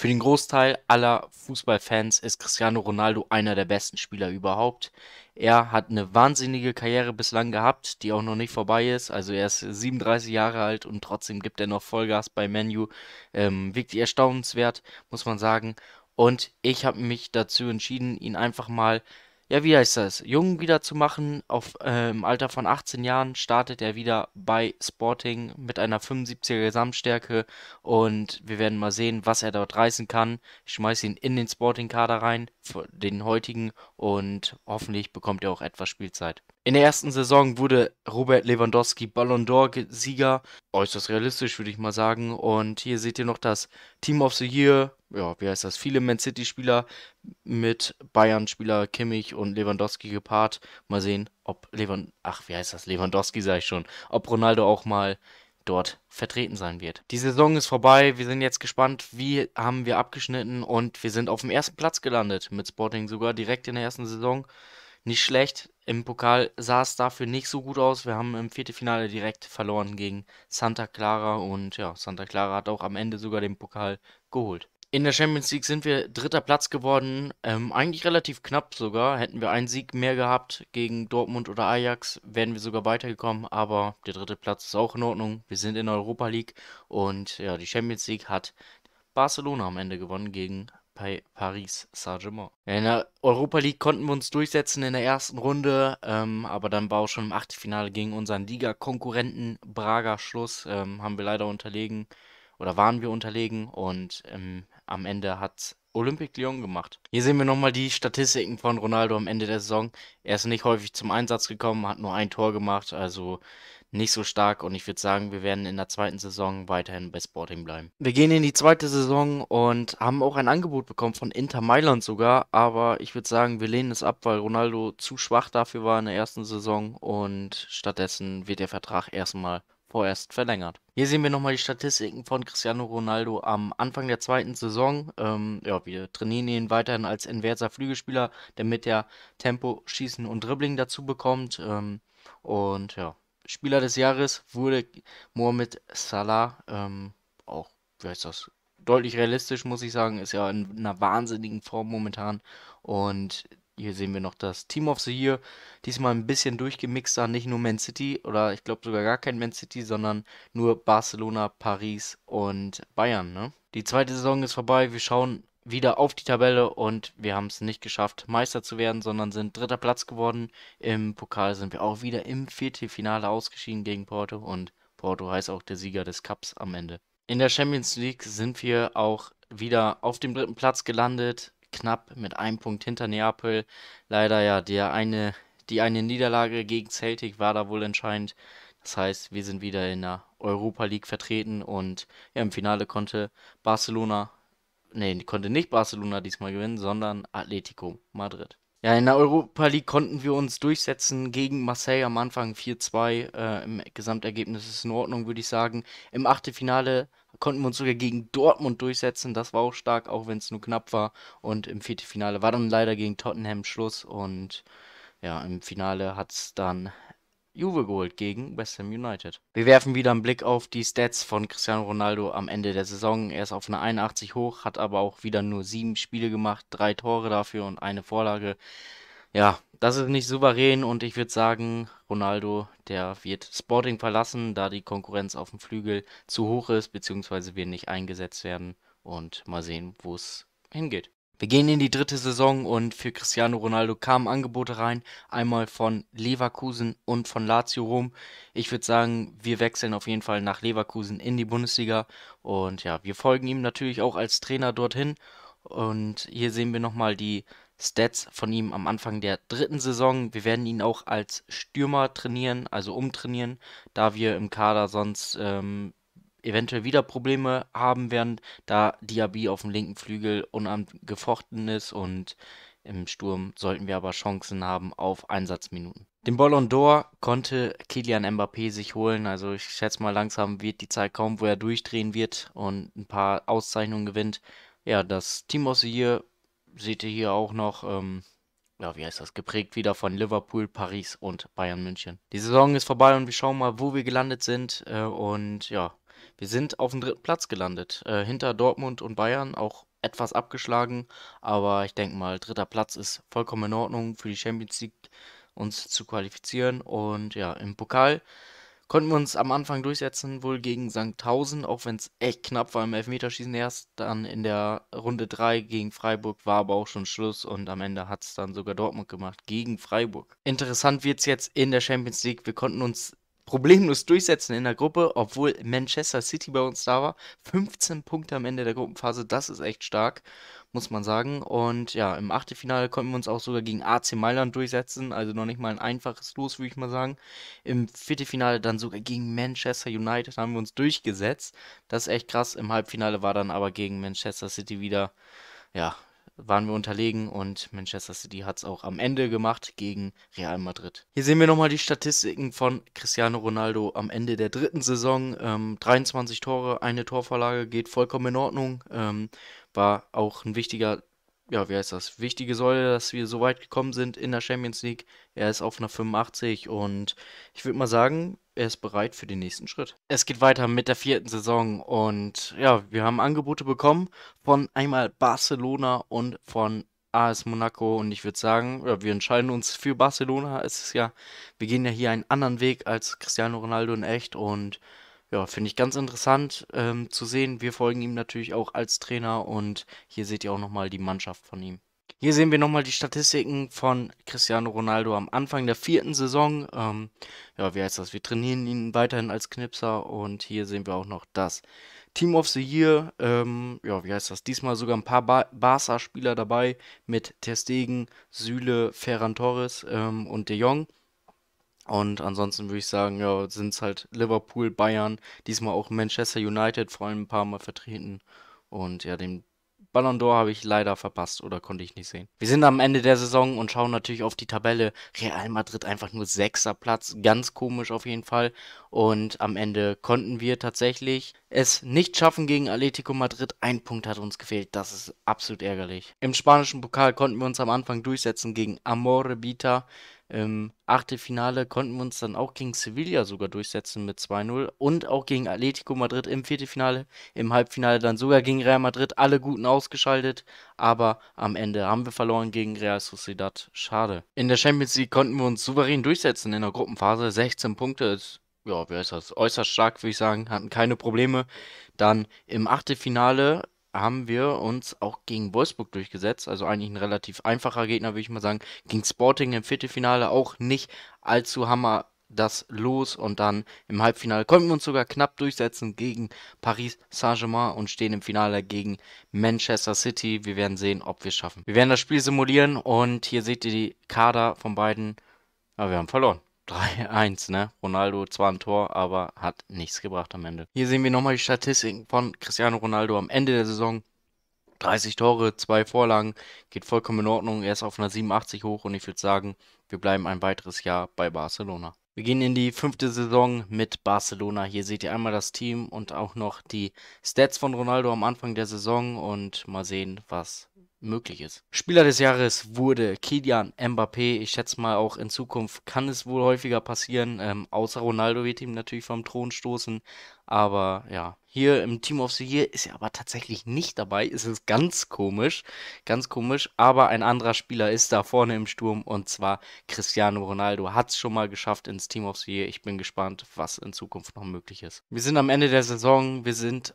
Für den Großteil aller Fußballfans ist Cristiano Ronaldo einer der besten Spieler überhaupt. Er hat eine wahnsinnige Karriere bislang gehabt, die auch noch nicht vorbei ist. Also er ist 37 Jahre alt und trotzdem gibt er noch Vollgas bei Menu. Ähm, wirklich erstaunenswert, muss man sagen. Und ich habe mich dazu entschieden, ihn einfach mal ja, wie heißt das, jung wieder zu machen. Auf, äh, Im Alter von 18 Jahren startet er wieder bei Sporting mit einer 75er Gesamtstärke und wir werden mal sehen, was er dort reißen kann. Ich schmeiße ihn in den Sporting-Kader rein, den heutigen und hoffentlich bekommt er auch etwas Spielzeit. In der ersten Saison wurde Robert Lewandowski Ballon d'Or-Sieger. Äußerst realistisch, würde ich mal sagen. Und hier seht ihr noch das Team of the Year. Ja, wie heißt das? Viele Man City-Spieler mit Bayern-Spieler Kimmich und Lewandowski gepaart. Mal sehen, ob Lewand Ach, wie heißt das? Lewandowski, sage ich schon. Ob Ronaldo auch mal dort vertreten sein wird. Die Saison ist vorbei, wir sind jetzt gespannt, wie haben wir abgeschnitten und wir sind auf dem ersten Platz gelandet mit Sporting sogar direkt in der ersten Saison. Nicht schlecht, im Pokal sah es dafür nicht so gut aus. Wir haben im Viertelfinale direkt verloren gegen Santa Clara und ja, Santa Clara hat auch am Ende sogar den Pokal geholt. In der Champions League sind wir dritter Platz geworden. Ähm, eigentlich relativ knapp sogar. Hätten wir einen Sieg mehr gehabt gegen Dortmund oder Ajax, wären wir sogar weitergekommen. Aber der dritte Platz ist auch in Ordnung. Wir sind in der Europa League und ja, die Champions League hat Barcelona am Ende gewonnen gegen bei Paris Saint-Germain. In der Europa League konnten wir uns durchsetzen in der ersten Runde, ähm, aber dann war auch schon im Achtelfinale gegen unseren Liga-Konkurrenten Braga Schluss. Ähm, haben wir leider unterlegen oder waren wir unterlegen und ähm, am Ende hat Olympique Lyon gemacht. Hier sehen wir nochmal die Statistiken von Ronaldo am Ende der Saison. Er ist nicht häufig zum Einsatz gekommen, hat nur ein Tor gemacht, also nicht so stark und ich würde sagen, wir werden in der zweiten Saison weiterhin bei Sporting bleiben. Wir gehen in die zweite Saison und haben auch ein Angebot bekommen von Inter Mailand sogar, aber ich würde sagen, wir lehnen es ab, weil Ronaldo zu schwach dafür war in der ersten Saison und stattdessen wird der Vertrag erstmal vorerst verlängert. Hier sehen wir nochmal die Statistiken von Cristiano Ronaldo am Anfang der zweiten Saison. Ähm, ja, wir trainieren ihn weiterhin als inverser Flügelspieler, damit er Tempo, Schießen und Dribbling dazu bekommt. Ähm, und ja, Spieler des Jahres wurde Mohamed Salah. Ähm, auch, wie heißt das? Deutlich realistisch, muss ich sagen. Ist ja in einer wahnsinnigen Form momentan. Und hier sehen wir noch das Team of the Year. Diesmal ein bisschen durchgemixt da. Nicht nur Man City oder ich glaube sogar gar kein Man City, sondern nur Barcelona, Paris und Bayern. Ne? Die zweite Saison ist vorbei. Wir schauen wieder auf die Tabelle und wir haben es nicht geschafft, Meister zu werden, sondern sind dritter Platz geworden. Im Pokal sind wir auch wieder im Viertelfinale ausgeschieden gegen Porto und Porto heißt auch der Sieger des Cups am Ende. In der Champions League sind wir auch wieder auf dem dritten Platz gelandet, knapp mit einem Punkt hinter Neapel. Leider ja, der eine, die eine Niederlage gegen Celtic war da wohl entscheidend. Das heißt, wir sind wieder in der Europa League vertreten und ja, im Finale konnte Barcelona nee, konnte nicht Barcelona diesmal gewinnen, sondern Atletico Madrid. Ja, in der Europa League konnten wir uns durchsetzen gegen Marseille am Anfang 4-2. Äh, Im Gesamtergebnis ist in Ordnung, würde ich sagen. Im Achtelfinale konnten wir uns sogar gegen Dortmund durchsetzen. Das war auch stark, auch wenn es nur knapp war. Und im Viertelfinale war dann leider gegen Tottenham Schluss. Und ja, im Finale hat es dann Juve geholt gegen West Ham United. Wir werfen wieder einen Blick auf die Stats von Cristiano Ronaldo am Ende der Saison. Er ist auf eine 81 hoch, hat aber auch wieder nur sieben Spiele gemacht, drei Tore dafür und eine Vorlage. Ja, das ist nicht souverän und ich würde sagen, Ronaldo, der wird Sporting verlassen, da die Konkurrenz auf dem Flügel zu hoch ist, beziehungsweise wir nicht eingesetzt werden. Und mal sehen, wo es hingeht. Wir gehen in die dritte Saison und für Cristiano Ronaldo kamen Angebote rein, einmal von Leverkusen und von Lazio Rom. Ich würde sagen, wir wechseln auf jeden Fall nach Leverkusen in die Bundesliga und ja, wir folgen ihm natürlich auch als Trainer dorthin und hier sehen wir nochmal die Stats von ihm am Anfang der dritten Saison. Wir werden ihn auch als Stürmer trainieren, also umtrainieren, da wir im Kader sonst ähm, eventuell wieder Probleme haben werden, da Diaby auf dem linken Flügel unangefochten ist und im Sturm sollten wir aber Chancen haben auf Einsatzminuten. Den Ballon d'Or konnte Kilian Mbappé sich holen. Also ich schätze mal, langsam wird die Zeit kaum, wo er durchdrehen wird und ein paar Auszeichnungen gewinnt. Ja, das Team aus hier seht ihr hier auch noch. Ähm, ja, wie heißt das? Geprägt wieder von Liverpool, Paris und Bayern München. Die Saison ist vorbei und wir schauen mal, wo wir gelandet sind. Äh, und ja, wir sind auf dem dritten Platz gelandet. Äh, hinter Dortmund und Bayern auch etwas abgeschlagen, aber ich denke mal, dritter Platz ist vollkommen in Ordnung für die Champions League uns zu qualifizieren. Und ja, im Pokal konnten wir uns am Anfang durchsetzen, wohl gegen St. Tausend, auch wenn es echt knapp war im Elfmeterschießen erst. Dann in der Runde 3 gegen Freiburg war aber auch schon Schluss und am Ende hat es dann sogar Dortmund gemacht gegen Freiburg. Interessant wird es jetzt in der Champions League. Wir konnten uns problemlos durchsetzen in der Gruppe, obwohl Manchester City bei uns da war. 15 Punkte am Ende der Gruppenphase, das ist echt stark, muss man sagen. Und ja, im Achtelfinale konnten wir uns auch sogar gegen AC Mailand durchsetzen, also noch nicht mal ein einfaches Los, würde ich mal sagen. Im Viertelfinale dann sogar gegen Manchester United haben wir uns durchgesetzt. Das ist echt krass. Im Halbfinale war dann aber gegen Manchester City wieder ja, waren wir unterlegen und Manchester City hat es auch am Ende gemacht gegen Real Madrid. Hier sehen wir nochmal die Statistiken von Cristiano Ronaldo am Ende der dritten Saison. Ähm, 23 Tore, eine Torvorlage geht vollkommen in Ordnung. Ähm, war auch ein wichtiger ja, wie heißt das, wichtige Säule, dass wir so weit gekommen sind in der Champions League. Er ist auf einer 85 und ich würde mal sagen, er ist bereit für den nächsten Schritt. Es geht weiter mit der vierten Saison und ja, wir haben Angebote bekommen von einmal Barcelona und von AS Monaco und ich würde sagen, wir entscheiden uns für Barcelona. Es ist ja, wir gehen ja hier einen anderen Weg als Cristiano Ronaldo in echt und ja, finde ich ganz interessant ähm, zu sehen. Wir folgen ihm natürlich auch als Trainer und hier seht ihr auch nochmal die Mannschaft von ihm. Hier sehen wir nochmal die Statistiken von Cristiano Ronaldo am Anfang der vierten Saison. Ähm, ja, wie heißt das? Wir trainieren ihn weiterhin als Knipser und hier sehen wir auch noch das Team of the Year. Ähm, ja, wie heißt das? Diesmal sogar ein paar ba Barca-Spieler dabei mit Testegen, Süle, Ferran Torres ähm, und De Jong. Und ansonsten würde ich sagen, ja, sind es halt Liverpool, Bayern, diesmal auch Manchester United vor allem ein paar Mal vertreten. Und ja, den Ballon d'Or habe ich leider verpasst oder konnte ich nicht sehen. Wir sind am Ende der Saison und schauen natürlich auf die Tabelle. Real Madrid einfach nur sechster Platz, ganz komisch auf jeden Fall. Und am Ende konnten wir tatsächlich es nicht schaffen gegen Atletico Madrid. Ein Punkt hat uns gefehlt, das ist absolut ärgerlich. Im spanischen Pokal konnten wir uns am Anfang durchsetzen gegen Amore Vita. Im Achtelfinale konnten wir uns dann auch gegen Sevilla sogar durchsetzen mit 2-0 und auch gegen Atletico Madrid im Viertelfinale, im Halbfinale dann sogar gegen Real Madrid, alle Guten ausgeschaltet, aber am Ende haben wir verloren gegen Real Sociedad. Schade. In der Champions League konnten wir uns souverän durchsetzen in der Gruppenphase, 16 Punkte ist ja, wie heißt das? Äußerst stark, würde ich sagen, hatten keine Probleme. Dann im Achtelfinale haben wir uns auch gegen Wolfsburg durchgesetzt. Also eigentlich ein relativ einfacher Gegner, würde ich mal sagen. Gegen Sporting im Viertelfinale auch nicht allzu hammer das los und dann im Halbfinale konnten wir uns sogar knapp durchsetzen gegen Paris Saint-Germain und stehen im Finale gegen Manchester City. Wir werden sehen, ob wir es schaffen. Wir werden das Spiel simulieren und hier seht ihr die Kader von beiden. Aber wir haben verloren. 3-1, ne? Ronaldo zwar ein Tor, aber hat nichts gebracht am Ende. Hier sehen wir nochmal die Statistiken von Cristiano Ronaldo am Ende der Saison. 30 Tore, 2 Vorlagen, geht vollkommen in Ordnung. Er ist auf einer 87 hoch und ich würde sagen, wir bleiben ein weiteres Jahr bei Barcelona. Wir gehen in die fünfte Saison mit Barcelona. Hier seht ihr einmal das Team und auch noch die Stats von Ronaldo am Anfang der Saison und mal sehen, was möglich ist. Spieler des Jahres wurde Kylian Mbappé. Ich schätze mal, auch in Zukunft kann es wohl häufiger passieren. Ähm, außer Ronaldo wird ihm natürlich vom Thron stoßen. Aber ja, hier im Team of the Year ist er aber tatsächlich nicht dabei. Es ist ganz komisch, ganz komisch. Aber ein anderer Spieler ist da vorne im Sturm und zwar Cristiano Ronaldo. Hat es schon mal geschafft ins Team of the Year. Ich bin gespannt, was in Zukunft noch möglich ist. Wir sind am Ende der Saison. Wir sind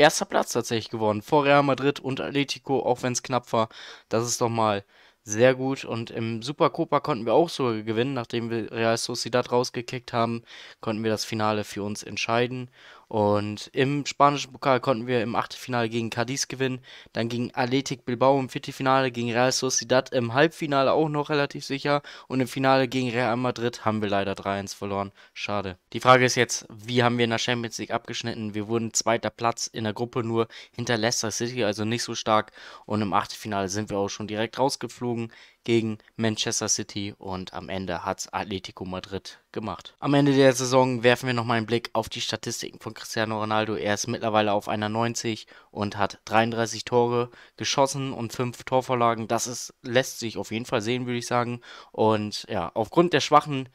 erster Platz tatsächlich gewonnen. Vor Real Madrid und Atletico, auch wenn es knapp war. Das ist doch mal sehr gut. Und im Supercopa konnten wir auch sogar gewinnen. Nachdem wir Real Sociedad rausgekickt haben, konnten wir das Finale für uns entscheiden. Und im spanischen Pokal konnten wir im Achtelfinale gegen Cadiz gewinnen, dann gegen Athletic Bilbao im Viertelfinale, gegen Real Sociedad im Halbfinale auch noch relativ sicher und im Finale gegen Real Madrid haben wir leider 3-1 verloren. Schade. Die Frage ist jetzt, wie haben wir in der Champions League abgeschnitten? Wir wurden zweiter Platz in der Gruppe nur hinter Leicester City, also nicht so stark und im Achtelfinale sind wir auch schon direkt rausgeflogen gegen Manchester City und am Ende hat es Atletico Madrid gemacht. Am Ende der Saison werfen wir nochmal einen Blick auf die Statistiken von Cristiano Ronaldo. Er ist mittlerweile auf einer 90 und hat 33 Tore geschossen und 5 Torvorlagen. Das ist, lässt sich auf jeden Fall sehen, würde ich sagen. Und ja, aufgrund der schwachen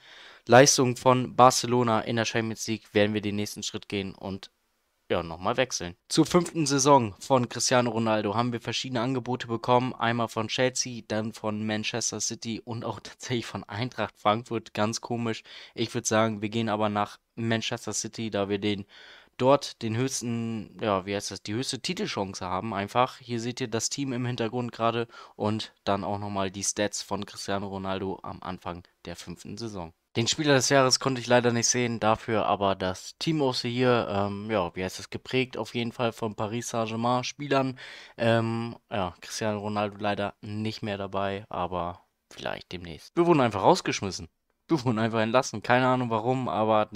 Leistung von Barcelona in der Champions League werden wir den nächsten Schritt gehen und ja, nochmal wechseln. Zur fünften Saison von Cristiano Ronaldo haben wir verschiedene Angebote bekommen. Einmal von Chelsea, dann von Manchester City und auch tatsächlich von Eintracht Frankfurt. Ganz komisch. Ich würde sagen, wir gehen aber nach Manchester City, da wir den dort den höchsten, ja, wie heißt das, die höchste Titelchance haben einfach. Hier seht ihr das Team im Hintergrund gerade und dann auch nochmal die Stats von Cristiano Ronaldo am Anfang der fünften Saison. Den Spieler des Jahres konnte ich leider nicht sehen, dafür aber das Team aus hier, ähm, ja, wie heißt es, geprägt auf jeden Fall von Paris Saint-Germain Spielern. Ähm, ja, Cristiano Ronaldo leider nicht mehr dabei, aber vielleicht demnächst. Wir wurden einfach rausgeschmissen. Wir wurden einfach entlassen. Keine Ahnung warum, aber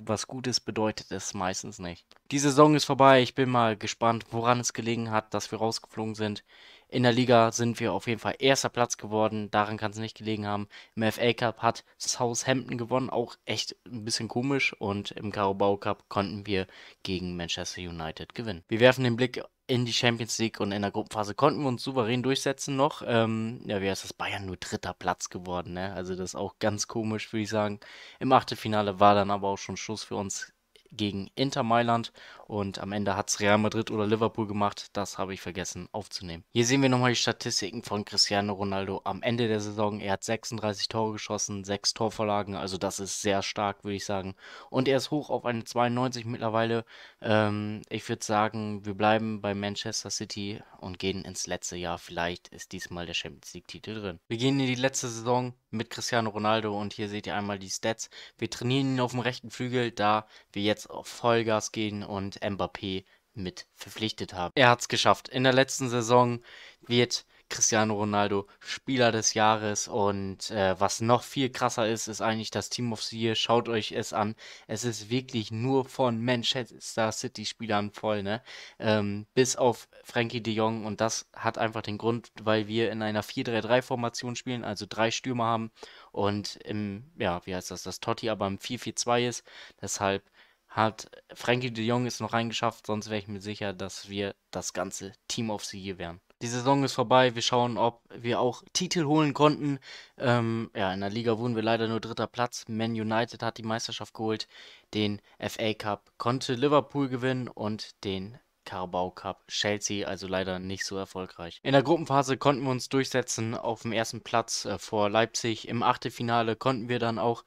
was Gutes bedeutet es meistens nicht. Die Saison ist vorbei. Ich bin mal gespannt, woran es gelegen hat, dass wir rausgeflogen sind. In der Liga sind wir auf jeden Fall erster Platz geworden. Daran kann es nicht gelegen haben. Im FA Cup hat Southampton gewonnen, auch echt ein bisschen komisch. Und im Carabao Cup konnten wir gegen Manchester United gewinnen. Wir werfen den Blick in die Champions League und in der Gruppenphase konnten wir uns souverän durchsetzen noch. Ähm, ja, wie heißt das? Bayern nur dritter Platz geworden, ne? Also das ist auch ganz komisch, würde ich sagen. Im Achtelfinale war dann aber auch schon Schluss für uns gegen Inter Mailand und am Ende hat es Real Madrid oder Liverpool gemacht. Das habe ich vergessen aufzunehmen. Hier sehen wir nochmal die Statistiken von Cristiano Ronaldo am Ende der Saison. Er hat 36 Tore geschossen, 6 Torvorlagen, also das ist sehr stark, würde ich sagen. Und er ist hoch auf eine 92 mittlerweile. Ähm, ich würde sagen, wir bleiben bei Manchester City und gehen ins letzte Jahr. Vielleicht ist diesmal der Champions League-Titel drin. Wir gehen in die letzte Saison mit Cristiano Ronaldo und hier seht ihr einmal die Stats. Wir trainieren ihn auf dem rechten Flügel, da wir jetzt jetzt auf Vollgas gehen und Mbappé mit verpflichtet haben. Er hat es geschafft. In der letzten Saison wird Cristiano Ronaldo Spieler des Jahres und äh, was noch viel krasser ist, ist eigentlich das Team of the Year. Schaut euch es an. Es ist wirklich nur von Manchester City Spielern voll, ne? Ähm, bis auf Frankie de Jong und das hat einfach den Grund, weil wir in einer 4-3-3-Formation spielen, also drei Stürmer haben und im, ja, wie heißt das, das Totti aber im 4-4-2 ist. Deshalb hat Frankie de Jong es noch reingeschafft, sonst wäre ich mir sicher, dass wir das ganze Team of sie hier wären. Die Saison ist vorbei, wir schauen, ob wir auch Titel holen konnten. Ähm, ja, in der Liga wurden wir leider nur dritter Platz. Man United hat die Meisterschaft geholt, den FA Cup konnte Liverpool gewinnen und den Carabao Cup Chelsea, also leider nicht so erfolgreich. In der Gruppenphase konnten wir uns durchsetzen auf dem ersten Platz äh, vor Leipzig. Im Achtelfinale konnten wir dann auch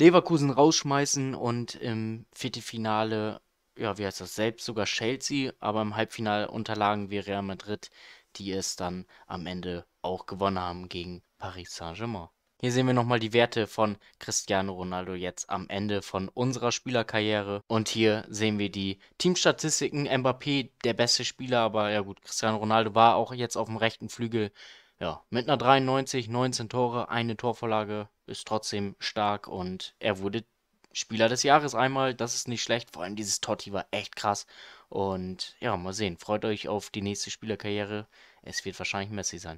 Leverkusen rausschmeißen und im Viertelfinale, ja, wie heißt das, selbst sogar Chelsea, aber im Halbfinale unterlagen wir Real Madrid, die es dann am Ende auch gewonnen haben gegen Paris Saint-Germain. Hier sehen wir nochmal die Werte von Cristiano Ronaldo jetzt am Ende von unserer Spielerkarriere. Und hier sehen wir die Teamstatistiken. Mbappé, der beste Spieler, aber ja gut, Cristiano Ronaldo war auch jetzt auf dem rechten Flügel ja, mit einer 93, 19 Tore, eine Torvorlage, ist trotzdem stark und er wurde Spieler des Jahres einmal. Das ist nicht schlecht. Vor allem dieses Totti war echt krass. Und ja, mal sehen. Freut euch auf die nächste Spielerkarriere. Es wird wahrscheinlich Messi sein.